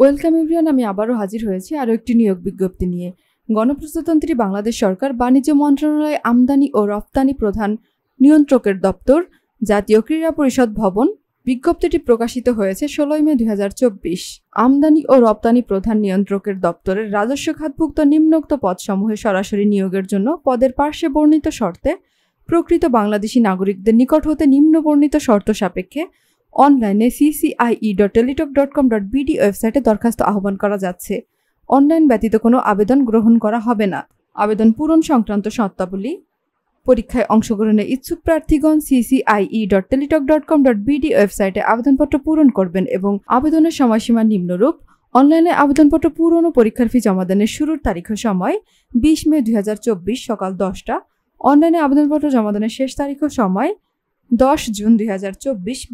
welcome everyone আমি আবারও হাজির হয়েছি আরও একটি নিয়োগ বিজ্ঞপ্তি নিয়ে গণপ্রজাতন্ত্রী বাংলাদেশ সরকার বাণিজ্য মন্ত্রণালয় আমদানি ও রপ্তানি প্রধান নিয়ন্ত্রকের দপ্তর জাতীয় ক্রীড়া পরিষদ ভবন বিজ্ঞপ্তিটি প্রকাশিত হয়েছে ষোলোই মে দুই আমদানি ও রপ্তানি প্রধান নিয়ন্ত্রকের দপ্তরের রাজস্ব খাতভুক্ত নিম্নোক্ত পদসমূহে সরাসরি নিয়োগের জন্য পদের পার্শ্বে বর্ণিত শর্তে প্রকৃত বাংলাদেশি নাগরিকদের নিকট হতে নিম্ন বর্ণিত শর্ত সাপেক্ষে অনলাইনে dot dot dot Teletalk com BD ওয়েবসাইটে দরখাস্ত আহ্বান করা যাচ্ছে অনলাইন ব্যতীত কোনো আবেদন গ্রহণ করা হবে না আবেদন পূরণ সংক্রান্ত শর্তাবলী পরীক্ষায় অংশগ্রহণের ইচ্ছুক প্রার্থীগণ CCIE dot Teletalk dot com dot BD ওয়েবসাইটে আবেদনপত্র পূরণ করবেন এবং আবেদনের সময়সীমা নিম্নরূপ অনলাইনে আবেদনপত্র পূরণ ও পরীক্ষার ফি জমা দানের শুরুর তারিখ সময় বিশ মে দুই সকাল দশটা অনলাইনে আবেদনপত্র জমা দানের শেষ তারিখ সময় দশ জুন দুই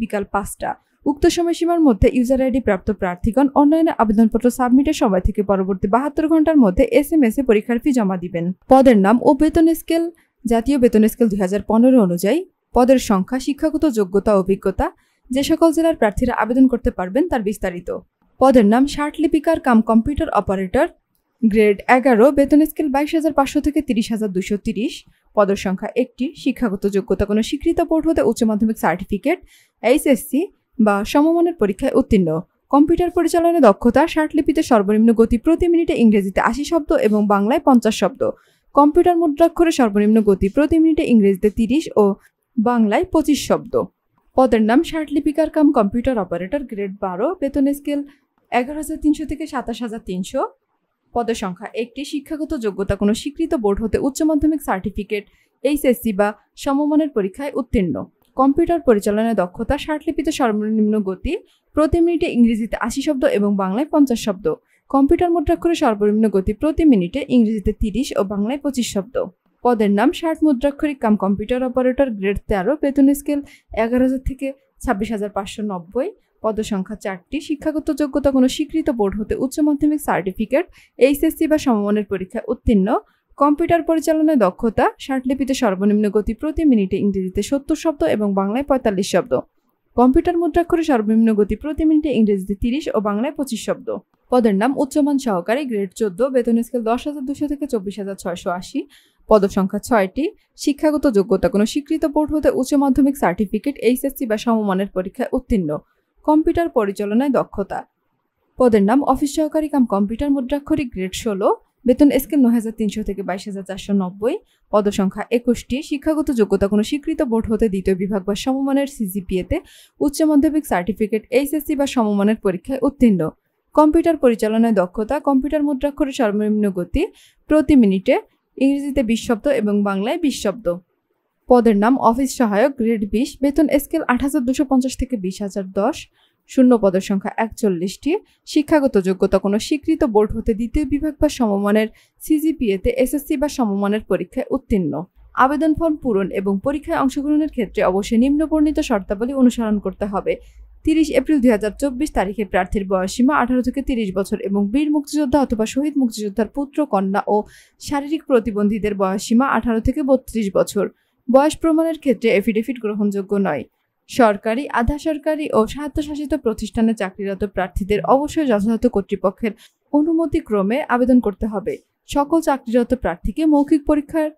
বিকাল পাঁচটা উক্ত সময়সীমার মধ্যে ইউজার আইডি প্রাপ্ত প্রার্থীগণ অনলাইনে আবেদনপত্র সাবমিটের সময় থেকে পরবর্তী বাহাত্তর ঘন্টার মধ্যে এস এম এস এ পরীক্ষার ফি জমা দিবেন পদের নাম ও বেতন স্কেল জাতীয় বেতন স্কেল দুই অনুযায়ী পদের সংখ্যা শিক্ষাগত যোগ্যতা অভিজ্ঞতা যে সকল জেলার প্রার্থীরা আবেদন করতে পারবেন তার বিস্তারিত পদের নাম শার্ট লিপিকার কাম কম্পিউটার অপারেটর গ্রেড এগারো বেতন স্কেল বাইশ হাজার পাঁচশো থেকে তিরিশ হাজার দুশো তিরিশ পদের সংখ্যা একটি শিক্ষাগত যোগ্যতা কোনো স্বীকৃত বোর্ড হতে উচ্চ মাধ্যমিক সার্টিফিকেট এইচএসসি বা সমমানের পরীক্ষায় উত্তীর্ণ কম্পিউটার পরিচালনায় দক্ষতা লিপিতে সর্বনিম্ন গতি প্রতি মিনিটে ইংরেজিতে আশি শব্দ এবং বাংলায় পঞ্চাশ শব্দ কম্পিউটার মুদ্রাক্ষরে সর্বনিম্ন গতি প্রতি মিনিটে ইংরেজিতে তিরিশ ও বাংলায় পঁচিশ শব্দ পদের নাম লিপিকার কাম কম্পিউটার অপারেটর গ্রেড বারো বেতন স্কেল এগারো হাজার তিনশো থেকে সাতাশ হাজার তিনশো পদসংখ্যা একটি শিক্ষাগত যোগ্যতা কোনো স্বীকৃত বোর্ড হতে উচ্চ মাধ্যমিক সার্টিফিকেট এইচএসসি বা সমমানের পরীক্ষায় উত্তীর্ণ কম্পিউটার পরিচালনায় দক্ষতা ষাটলিপিতে সর্বনিম্ন গতি প্রতি মিনিটে ইংরেজিতে আশি শব্দ এবং বাংলায় পঞ্চাশ শব্দ কম্পিউটার মুদ্রাক্ষরে সর্বনিম্ন গতি প্রতি মিনিটে ইংরেজিতে তিরিশ ও বাংলায় পঁচিশ শব্দ পদের নাম ষাট মুদ্রাক্ষরিক কাম কম্পিউটার অপারেটর গ্রেড তেরো বেতন স্কেল এগারো হাজার থেকে ছাব্বিশ হাজার পাঁচশো নব্বই পদসংখ্যা চারটি শিক্ষাগত যোগ্যতা কোনো স্বীকৃত বোর্ড হতে উচ্চ মাধ্যমিক সার্টিফিকেট এইচএসসি বা সমমানের পরীক্ষায় উত্তীর্ণ কম্পিউটার পরিচালনায় দক্ষতা ষাটলিপিতে সর্বনিম্ন গতি প্রতি মিনিটে ইংরেজিতে সত্তর শব্দ এবং বাংলায় পঁয়তাল্লিশ শব্দ কম্পিউটার মুদ্রাক্ষরে সর্বনিম্ন গতি প্রতি মিনিটে ইংরেজিতে তিরিশ ও বাংলায় পঁচিশ শব্দ পদের নাম উচ্চমান সহকারী গ্রেড চোদ্দ বেতন স্কেল দশ হাজার দুশো থেকে চব্বিশ হাজার ছয়শো আশি পদসংখ্যা ছয়টি শিক্ষাগত যোগ্যতা কোনো স্বীকৃত বোর্ড হতে উচ্চ মাধ্যমিক সার্টিফিকেট এইচএসসি বা সমমানের পরীক্ষায় উত্তীর্ণ কম্পিউটার পরিচালনায় দক্ষতা পদের নাম অফিস সহকারী কাম কম্পিউটার মুদ্রাক্ষরিক গ্রেড ষোলো বেতন স্কেল নয় হাজার তিনশো থেকে বাইশ হাজার চারশো নব্বই পদসংখ্যা একুশটি শিক্ষাগত যোগ্যতা কোনো স্বীকৃত বোর্ড হতে দ্বিতীয় বিভাগ বা সমমানের সিজিপিএতে উচ্চ মাধ্যমিক সার্টিফিকেট এইচএসসি বা সমমানের পরীক্ষায় উত্তীর্ণ কম্পিউটার পরিচালনায় দক্ষতা কম্পিউটার মুদ্রাক্ষরের সর্বনিম্ন গতি প্রতি মিনিটে ইংরেজিতে বিশ শব্দ এবং বাংলায় বিশ শব্দ পদের নাম অফিস সহায়ক গ্রেড বিশ বেতন স্কেল আট হাজার দুশো পঞ্চাশ থেকে বিশ হাজার দশ শূন্য পদের সংখ্যা একচল্লিশটি শিক্ষাগত যোগ্যতা কোনো স্বীকৃত বোর্ড হতে দ্বিতীয় বিভাগ বা সমমানের সিজিপিএতে এসএসসি বা সমমানের পরীক্ষায় উত্তীর্ণ আবেদন ফর্ম পূরণ এবং পরীক্ষায় অংশগ্রহণের ক্ষেত্রে অবশ্যই নিম্নবর্ণিত শর্তাবলী অনুসরণ করতে হবে তিরিশ এপ্রিল দুই তারিখে প্রার্থীর বয়সসীমা আঠারো থেকে তিরিশ বছর এবং বীর মুক্তিযোদ্ধা অথবা শহীদ মুক্তিযোদ্ধার পুত্র কন্যা ও শারীরিক প্রতিবন্ধীদের বয়সসীমা আঠারো থেকে বত্রিশ বছর বয়স প্রমাণের ক্ষেত্রে এফিডেভিট গ্রহণযোগ্য নয় সরকারি আধা সরকারি ও স্বায়ত্তশাসিত প্রতিষ্ঠানে চাকরিরত প্রার্থীদের অবশ্যই যথাযথ কর্তৃপক্ষের অনুমতিক্রমে আবেদন করতে হবে সকল চাকরিরত প্রার্থীকে মৌখিক পরীক্ষার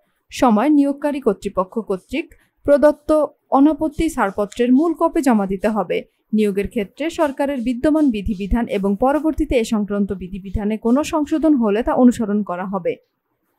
সময় নিয়োগকারী কর্তৃপক্ষ কর্তৃক প্রদত্ত অনাপত্তি ছাড়পত্রের মূল কপে জমা দিতে হবে নিয়োগের ক্ষেত্রে সরকারের বিদ্যমান বিধিবিধান এবং পরবর্তীতে এ সংক্রান্ত বিধিবিধানে কোনো সংশোধন হলে তা অনুসরণ করা হবে